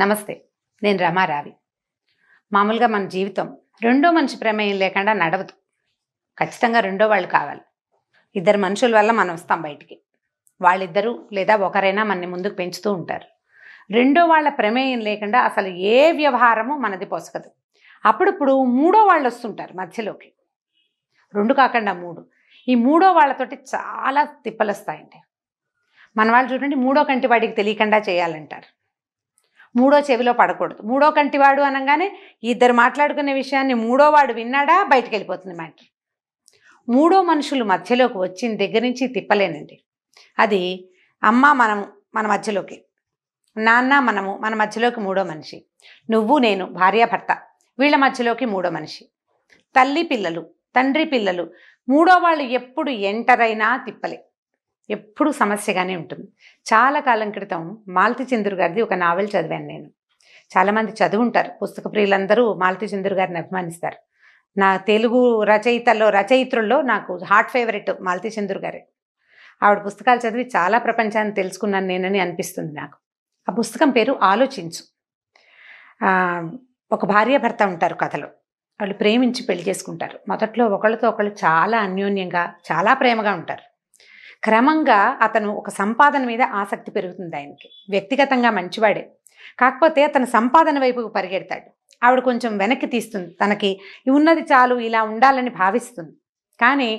నమస్తే నేను రమారావి మామూలుగా మన జీవితం రెండో మనిషి ప్రమేయం లేకుండా నడవదు ఖచ్చితంగా రెండో వాళ్ళు కావాలి ఇద్దరు మనుషుల వల్ల మనం వస్తాం బయటికి వాళ్ళిద్దరూ లేదా ఒకరైనా మనని ముందుకు పెంచుతూ ఉంటారు రెండో వాళ్ళ ప్రమేయం లేకుండా అసలు ఏ వ్యవహారము మనది పొసగదు అప్పుడప్పుడు మూడో వాళ్ళు వస్తుంటారు మధ్యలోకి రెండు కాకుండా మూడు ఈ మూడో వాళ్ళతోటి చాలా తిప్పలు వస్తాయండి మన వాళ్ళు చూడండి మూడో కంటి వాడికి తెలియకుండా చేయాలంటారు మూడో చెవిలో పడకూడదు మూడో కంటివాడు అనగానే ఇద్దరు మాట్లాడుకునే విషయాన్ని మూడో వాడు విన్నాడా బయటకు వెళ్ళిపోతుంది మ్యాటర్ మూడో మనుషులు మధ్యలోకి వచ్చిన దగ్గర నుంచి తిప్పలేనండి అది అమ్మ మనము మన మధ్యలోకి నాన్న మనము మన మధ్యలోకి మూడో మనిషి నువ్వు నేను భార్యాభర్త వీళ్ళ మధ్యలోకి మూడో మనిషి తల్లి పిల్లలు తండ్రి పిల్లలు మూడో వాళ్ళు ఎప్పుడు ఎంటర్ అయినా తిప్పలే ఎప్పుడూ సమస్యగానే ఉంటుంది చాలా కాలం క్రితం మాలతి చంద్రు గారిది ఒక నావెల్ చదివాను నేను చాలామంది చదువుంటారు పుస్తక ప్రియులందరూ మాలతి చంద్రు గారిని అభిమానిస్తారు నా తెలుగు రచయితల్లో రచయిత్రుల్లో నాకు హార్ట్ ఫేవరెట్ మాలతి చంద్రు గారే ఆవిడ పుస్తకాలు చదివి చాలా ప్రపంచాన్ని తెలుసుకున్నాను నేనని అనిపిస్తుంది నాకు ఆ పుస్తకం పేరు ఆలోచించు ఒక భార్యాభర్త ఉంటారు కథలో వాళ్ళు ప్రేమించి పెళ్లి చేసుకుంటారు మొదట్లో ఒకళ్ళతో ఒకళ్ళు చాలా అన్యోన్యంగా చాలా ప్రేమగా ఉంటారు క్రమంగా అతను ఒక సంపాదన మీద ఆసక్తి పెరుగుతుంది ఆయనకి వ్యక్తిగతంగా మంచివాడే కాకపోతే అతను సంపాదన వైపుకు పరిగెడతాడు ఆవిడ కొంచెం వెనక్కి తీస్తుంది తనకి ఉన్నది చాలు ఇలా ఉండాలని భావిస్తుంది కానీ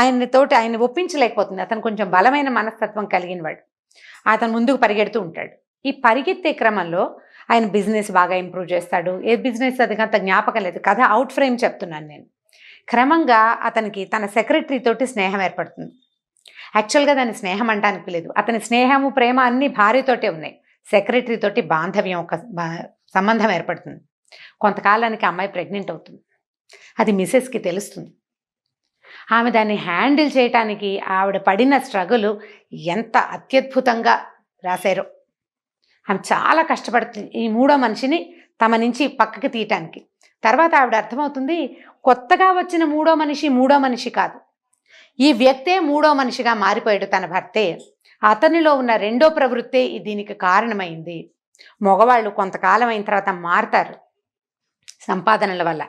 ఆయనతోటి ఆయన ఒప్పించలేకపోతుంది అతను కొంచెం బలమైన మనస్తత్వం కలిగినవాడు అతను ముందుకు పరిగెడుతూ ఉంటాడు ఈ పరిగెత్తే క్రమంలో ఆయన బిజినెస్ బాగా ఇంప్రూవ్ చేస్తాడు ఏ బిజినెస్ అది అంత జ్ఞాపకం లేదు కథ అవుట్ ఫ్రేమ్ చెప్తున్నాను నేను క్రమంగా అతనికి తన సెక్రటరీ తోటి స్నేహం ఏర్పడుతుంది యాక్చువల్గా దాని స్నేహం అంటానికి లేదు అతని స్నేహము ప్రేమ అన్ని భార్యతోటే ఉన్నాయి సెక్రటరీ తోటి బాంధవ్యం ఒక సంబంధం ఏర్పడుతుంది కొంతకాలానికి అమ్మాయి ప్రెగ్నెంట్ అవుతుంది అది మిసెస్కి తెలుస్తుంది ఆమె దాన్ని హ్యాండిల్ చేయటానికి ఆవిడ పడిన స్ట్రగుల్ ఎంత అత్యద్భుతంగా రాశారో ఆమె చాలా కష్టపడుతుంది ఈ మూడో మనిషిని తమ నుంచి పక్కకి తీయటానికి తర్వాత ఆవిడ అర్థమవుతుంది కొత్తగా వచ్చిన మూడో మనిషి మూడో మనిషి కాదు ఈ వ్యక్తే మూడో మనిషిగా మారిపోయాడు తన భర్తే అతనిలో ఉన్న రెండో ప్రవృత్తే దీనికి కారణమైంది మగవాళ్ళు కొంతకాలం అయిన తర్వాత మారతారు సంపాదనల వల్ల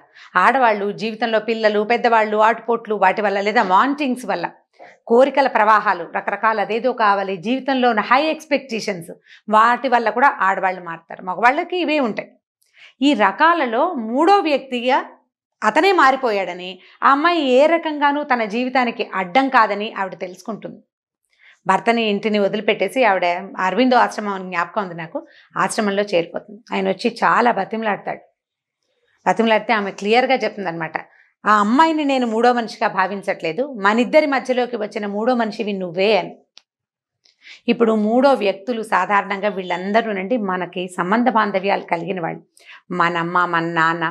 ఆడవాళ్ళు జీవితంలో పిల్లలు పెద్దవాళ్ళు ఆటుపోట్లు వాటి వల్ల లేదా వాంటింగ్స్ వల్ల కోరికల ప్రవాహాలు రకరకాల అదేదో కావాలి జీవితంలో హై ఎక్స్పెక్టేషన్స్ వాటి వల్ల కూడా ఆడవాళ్ళు మారుతారు మగవాళ్ళకి ఇవే ఉంటాయి ఈ రకాలలో మూడో వ్యక్తిగా అతనే మారిపోయాడని ఆ అమ్మాయి ఏ రకంగానూ తన జీవితానికి అడ్డం కాదని ఆవిడ తెలుసుకుంటుంది భర్తని ఇంటిని వదిలిపెట్టేసి ఆవిడ అరవిందో ఆశ్రమం జ్ఞాపకం ఉంది నాకు ఆశ్రమంలో చేరిపోతుంది ఆయన వచ్చి చాలా బతిమలాడతాడు బతిమలాడితే ఆమె క్లియర్గా చెప్తుందనమాట ఆ అమ్మాయిని నేను మూడో మనిషిగా భావించట్లేదు మనిద్దరి మధ్యలోకి వచ్చిన మూడో మనిషివి నువ్వే అని ఇప్పుడు మూడో వ్యక్తులు సాధారణంగా వీళ్ళందరూ నుండి మనకి సంబంధ బాంధవ్యాలు కలిగిన వాళ్ళు మన అమ్మ మన నాన్న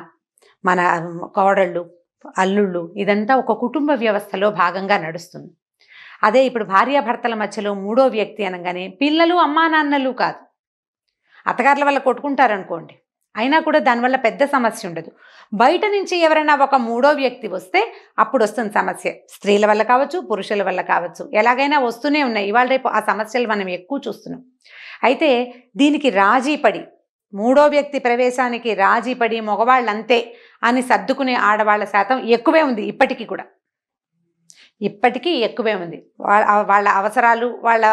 మన కోడళ్ళు అల్లుళ్ళు ఇదంతా ఒక కుటుంబ వ్యవస్థలో భాగంగా నడుస్తుంది అదే ఇప్పుడు భార్యాభర్తల మధ్యలో మూడో వ్యక్తి అనగానే పిల్లలు అమ్మా నాన్నలు కాదు అత్తగారుల వల్ల కొట్టుకుంటారనుకోండి అయినా కూడా దానివల్ల పెద్ద సమస్య ఉండదు బయట నుంచి ఎవరైనా ఒక మూడో వ్యక్తి వస్తే అప్పుడు వస్తుంది సమస్య స్త్రీల వల్ల కావచ్చు పురుషుల వల్ల కావచ్చు ఎలాగైనా వస్తూనే ఉన్నాయి ఇవాళ రేపు ఆ సమస్యలు మనం ఎక్కువ చూస్తున్నాం అయితే దీనికి రాజీ పడి మూడో వ్యక్తి ప్రవేశానికి రాజీపడి మగవాళ్ళంతే అని సర్దుకునే ఆడవాళ్ళ శాతం ఎక్కువే ఉంది ఇప్పటికీ కూడా ఇప్పటికీ ఎక్కువే ఉంది వాళ్ళ అవసరాలు వాళ్ళ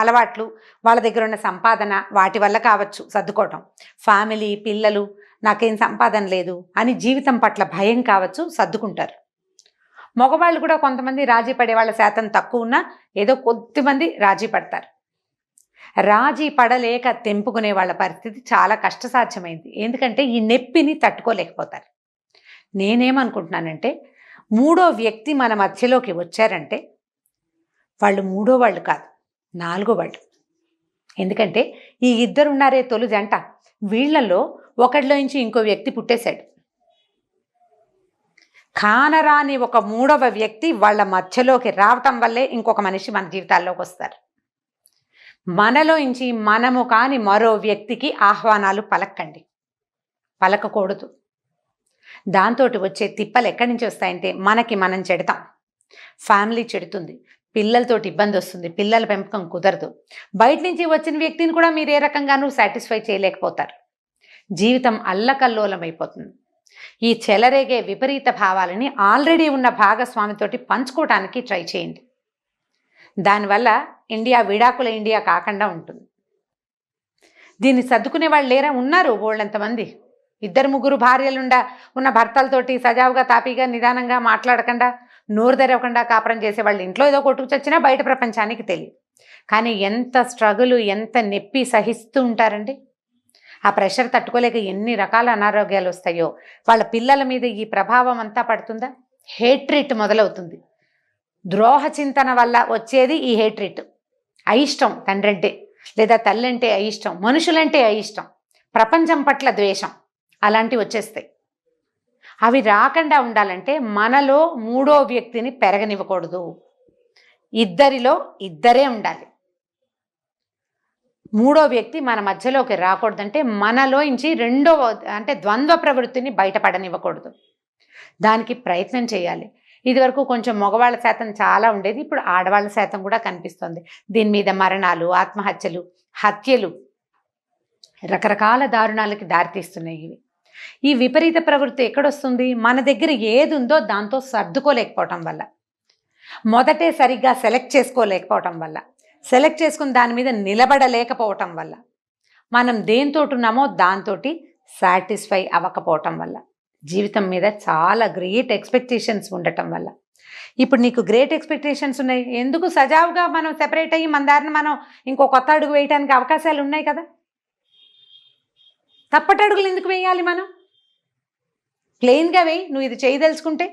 అలవాట్లు వాళ్ళ దగ్గర ఉన్న సంపాదన వాటి వల్ల కావచ్చు సర్దుకోవటం ఫ్యామిలీ పిల్లలు నాకేం సంపాదన లేదు అని జీవితం పట్ల భయం కావచ్చు సర్దుకుంటారు మగవాళ్ళు కూడా కొంతమంది రాజీ పడే వాళ్ళ శాతం తక్కువ ఉన్నా ఏదో కొద్దిమంది రాజీ పడతారు రాజీ పడలేక తెంపుకునే వాళ్ళ పరిస్థితి చాలా కష్టసాధ్యమైంది ఎందుకంటే ఈ నొప్పిని తట్టుకోలేకపోతారు నేనేమనుకుంటున్నానంటే మూడో వ్యక్తి మన మధ్యలోకి వచ్చారంటే వాళ్ళు మూడో వాళ్ళు కాదు నాలుగో వాళ్ళు ఎందుకంటే ఈ ఇద్దరున్నారే తొలి జంట వీళ్లలో ఒకటిలో నుంచి ఇంకో వ్యక్తి పుట్టేశాడు కానరాని ఒక మూడవ వ్యక్తి వాళ్ళ మధ్యలోకి రావటం వల్లే ఇంకొక మనిషి మన జీవితాల్లోకి వస్తారు మనలో ఇంచి మనము కాని మరో వ్యక్తికి ఆహ్వానాలు పలకండి పలకకూడదు దాంతో వచ్చే తిప్పలు ఎక్కడి నుంచి వస్తాయంటే మనకి మనం చెడతాం ఫ్యామిలీ చెడుతుంది పిల్లలతోటి ఇబ్బంది వస్తుంది పిల్లల పెంపకం కుదరదు బయట నుంచి వచ్చిన వ్యక్తిని కూడా మీరు ఏ రకంగానూ సాటిస్ఫై చేయలేకపోతారు జీవితం అల్లకల్లోలమైపోతుంది ఈ చెలరేగే విపరీత భావాలని ఆల్రెడీ ఉన్న భాగస్వామితోటి పంచుకోవటానికి ట్రై చేయండి దానివల్ల ఇండియా విడాకుల ఇండియా కాకుండా ఉంటుంది దీన్ని సర్దుకునే వాళ్ళు లేరా ఉన్నారు వాళ్ళంతమంది ఇద్దరు ముగ్గురు భార్యలుండా ఉన్న భర్తలతోటి సజావుగా తాపీగా నిదానంగా మాట్లాడకుండా నోరు తెరవకుండా కాపురం చేసేవాళ్ళు ఇంట్లో ఏదో కొట్టుకు బయట ప్రపంచానికి తెలియదు కానీ ఎంత స్ట్రగుల్ ఎంత నొప్పి సహిస్తూ ఉంటారండి ఆ ప్రెషర్ తట్టుకోలేక ఎన్ని రకాల అనారోగ్యాలు వస్తాయో వాళ్ళ పిల్లల మీద ఈ ప్రభావం అంతా పడుతుందా హేట్రిట్ మొదలవుతుంది ద్రోహ చింతన వల్ల వచ్చేది ఈ హేట్రిట్ అయిష్టం తండ్రి అంటే లేదా తల్లి అంటే అయిష్టం మనుషులంటే అయిష్టం ప్రపంచం పట్ల ద్వేషం అలాంటివి వచ్చేస్తాయి అవి రాకుండా ఉండాలంటే మనలో మూడో వ్యక్తిని పెరగనివ్వకూడదు ఇద్దరిలో ఇద్దరే ఉండాలి మూడో వ్యక్తి మన మధ్యలోకి రాకూడదంటే మనలోంచి రెండో అంటే ద్వంద్వ ప్రవృత్తిని బయటపడనివ్వకూడదు దానికి ప్రయత్నం చేయాలి ఇదివరకు కొంచెం మగవాళ్ళ శాతం చాలా ఉండేది ఇప్పుడు ఆడవాళ్ళ శాతం కూడా కనిపిస్తుంది దీని మీద మరణాలు ఆత్మహత్యలు హత్యలు రకరకాల దారుణాలకి దారితీస్తున్నాయి ఇవి ఈ విపరీత ప్రవృత్తి ఎక్కడొస్తుంది మన దగ్గర ఏది ఉందో దాంతో సర్దుకోలేకపోవటం వల్ల మొదటే సరిగ్గా సెలెక్ట్ చేసుకోలేకపోవటం వల్ల సెలెక్ట్ చేసుకుని దాని మీద నిలబడలేకపోవటం వల్ల మనం దేంతో ఉన్నామో దాంతో సాటిస్ఫై అవ్వకపోవటం వల్ల జీవితం మీద చాలా గ్రేట్ ఎక్స్పెక్టేషన్స్ ఉండటం వల్ల ఇప్పుడు నీకు గ్రేట్ ఎక్స్పెక్టేషన్స్ ఉన్నాయి ఎందుకు సజావుగా మనం సెపరేట్ అయ్యి మన దారిని మనం ఇంకో కొత్త అడుగు వేయడానికి అవకాశాలు ఉన్నాయి కదా తప్పటి అడుగులు ఎందుకు వేయాలి మనం ప్లెయిన్గా వేయి నువ్వు ఇది చేయదలుచుకుంటే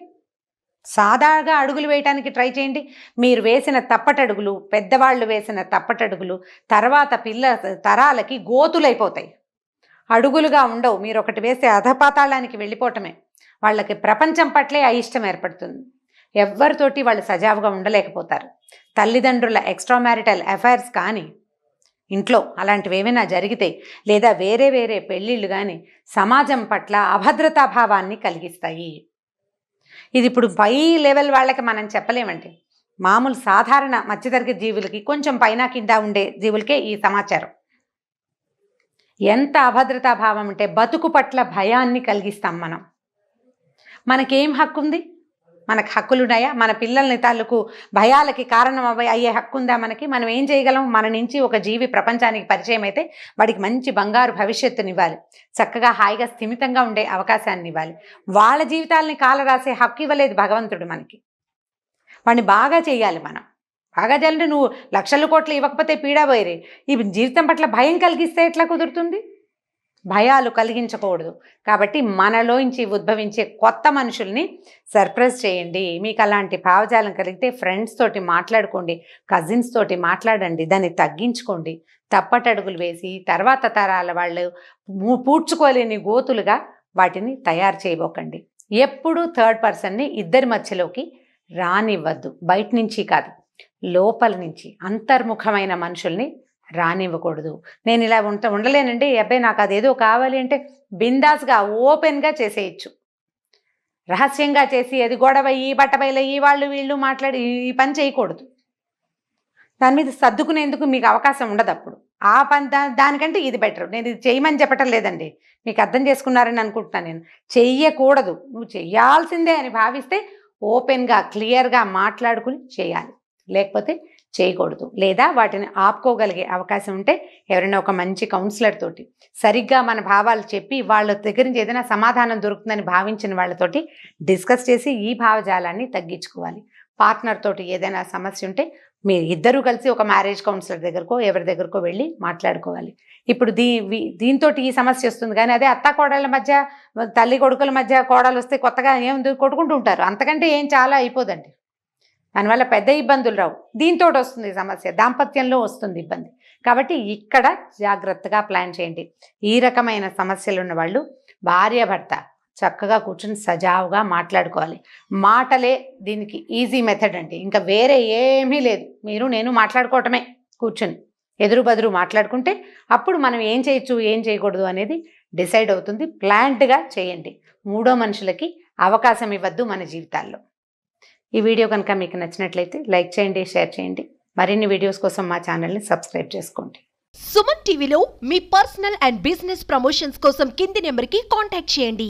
సాదాగా అడుగులు వేయటానికి ట్రై చేయండి మీరు వేసిన తప్పటడుగులు పెద్దవాళ్ళు వేసిన తప్పటడుగులు తర్వాత పిల్ల తరాలకి గోతులైపోతాయి అడుగులుగా ఉండవు మీరు ఒకటి వేసే అధపాతాళానికి వెళ్ళిపోవటమే వాళ్ళకి ప్రపంచం పట్లే అయిష్టం ఏర్పడుతుంది ఎవ్వరితోటి వాళ్ళు సజావుగా ఉండలేకపోతారు తల్లిదండ్రుల ఎక్స్ట్రా మ్యారిటల్ అఫైర్స్ కానీ ఇంట్లో అలాంటివి ఏమైనా జరిగితే లేదా వేరే వేరే పెళ్ళిళ్ళు కానీ సమాజం పట్ల అభద్రతాభావాన్ని కలిగిస్తాయి ఇది ఇప్పుడు పై లెవెల్ వాళ్ళకి మనం చెప్పలేమండి మామూలు సాధారణ మధ్యతరగతి జీవులకి కొంచెం పైన కింద ఉండే జీవులకే ఈ సమాచారం ఎంత అభద్రతా భావం అంటే బతుకు పట్ల భయాన్ని కలిగిస్తాం మనం మనకేం హక్కు ఉంది మనకు హక్కులున్నాయా మన పిల్లల్ని తాలూకు భయాలకి కారణం అయ్యే హక్కు ఉందా మనకి మనం ఏం చేయగలం మన నుంచి ఒక జీవి ప్రపంచానికి పరిచయం అయితే వాడికి మంచి బంగారు భవిష్యత్తునివ్వాలి చక్కగా హాయిగా స్థిమితంగా ఉండే అవకాశాన్ని ఇవ్వాలి వాళ్ళ జీవితాలని కాలరాసే హక్కు ఇవ్వలేదు భగవంతుడు మనకి వాడిని బాగా చేయాలి మనం బాగా తెలియదు నువ్వు లక్షల కోట్లు ఇవ్వకపోతే పీడాబోయరే ఈ జీవితం పట్ల భయం కలిగిస్తే ఎట్లా కుదురుతుంది భయాలు కలిగించకూడదు కాబట్టి మనలోంచి ఉద్భవించే కొత్త మనుషుల్ని సర్ప్రైజ్ చేయండి మీకు అలాంటి భావజాలం కలిగితే ఫ్రెండ్స్ తోటి మాట్లాడుకోండి కజిన్స్ తోటి మాట్లాడండి దాన్ని తగ్గించుకోండి తప్పటడుగులు వేసి తర్వాత తరాల వాళ్ళు పూడ్చుకోలేని గోతులుగా వాటిని తయారు చేయబోకండి ఎప్పుడూ థర్డ్ పర్సన్ని ఇద్దరి మధ్యలోకి రానివ్వద్దు బయట నుంచి కాదు లోపల నుంచి అంతర్ముఖమైన మనుషుల్ని రానివ్వకూడదు నేను ఇలా ఉంట ఉండలేనండి అబ్బాయి నాకు అదేదో కావాలి అంటే బిందాస్గా ఓపెన్గా చేసేయచ్చు రహస్యంగా చేసి అది గొడవ ఈ బట్టబయల ఈ వాళ్ళు వీళ్ళు మాట్లాడి ఈ పని చేయకూడదు దాని మీద సర్దుకునేందుకు మీకు అవకాశం ఉండదు అప్పుడు ఆ పని దానికంటే ఇది బెటర్ నేను ఇది చేయమని చెప్పటం లేదండి మీకు అర్థం చేసుకున్నారని అనుకుంటున్నాను నేను చెయ్యకూడదు నువ్వు చెయ్యాల్సిందే అని భావిస్తే ఓపెన్గా క్లియర్గా మాట్లాడుకుని చేయాలి లేకపోతే చేయకూడదు లేదా వాటిని ఆపుకోగలిగే అవకాశం ఉంటే ఎవరైనా ఒక మంచి కౌన్సిలర్ తోటి సరిగ్గా మన భావాలు చెప్పి వాళ్ళ దగ్గర నుంచి ఏదైనా సమాధానం దొరుకుతుందని భావించిన వాళ్ళతోటి డిస్కస్ చేసి ఈ భావజాలాన్ని తగ్గించుకోవాలి పార్ట్నర్ తోటి ఏదైనా సమస్య ఉంటే మీరు ఇద్దరూ కలిసి ఒక మ్యారేజ్ కౌన్సిలర్ దగ్గరకో ఎవరి దగ్గరకో వెళ్ళి మాట్లాడుకోవాలి ఇప్పుడు దీ దీంతో ఈ సమస్య వస్తుంది కానీ అదే అత్త కోడళ్ళ మధ్య తల్లి కొడుకుల మధ్య కోడలు వస్తే కొత్తగా ఏం కొట్టుకుంటూ ఉంటారు అంతకంటే ఏం చాలా అయిపోదండి దానివల్ల పెద్ద ఇబ్బందులు రావు దీంతో వస్తుంది సమస్య దాంపత్యంలో వస్తుంది ఇబ్బంది కాబట్టి ఇక్కడ జాగ్రత్తగా ప్లాన్ చేయండి ఈ రకమైన సమస్యలు ఉన్న వాళ్ళు భార్యాభర్త చక్కగా కూర్చొని సజావుగా మాట్లాడుకోవాలి మాటలే దీనికి ఈజీ మెథడ్ అండి ఇంకా వేరే ఏమీ లేదు మీరు నేను మాట్లాడుకోవటమే కూర్చొని ఎదురు బదురు మాట్లాడుకుంటే అప్పుడు మనం ఏం చేయొచ్చు ఏం చేయకూడదు అనేది డిసైడ్ అవుతుంది ప్లాంట్గా చేయండి మూడో మనుషులకి అవకాశం ఇవ్వద్దు మన జీవితాల్లో ఈ వీడియో కనుక మీకు నచ్చినట్లయితే లైక్ చేయండి షేర్ చేయండి మరిన్ని వీడియోస్ కోసం మా ఛానల్ని సబ్స్క్రైబ్ చేసుకోండి సుమన్ టీవీలో మీ పర్సనల్ అండ్ బిజినెస్ ప్రమోషన్స్ కోసం కింది నెంబర్కి కాంటాక్ట్ చేయండి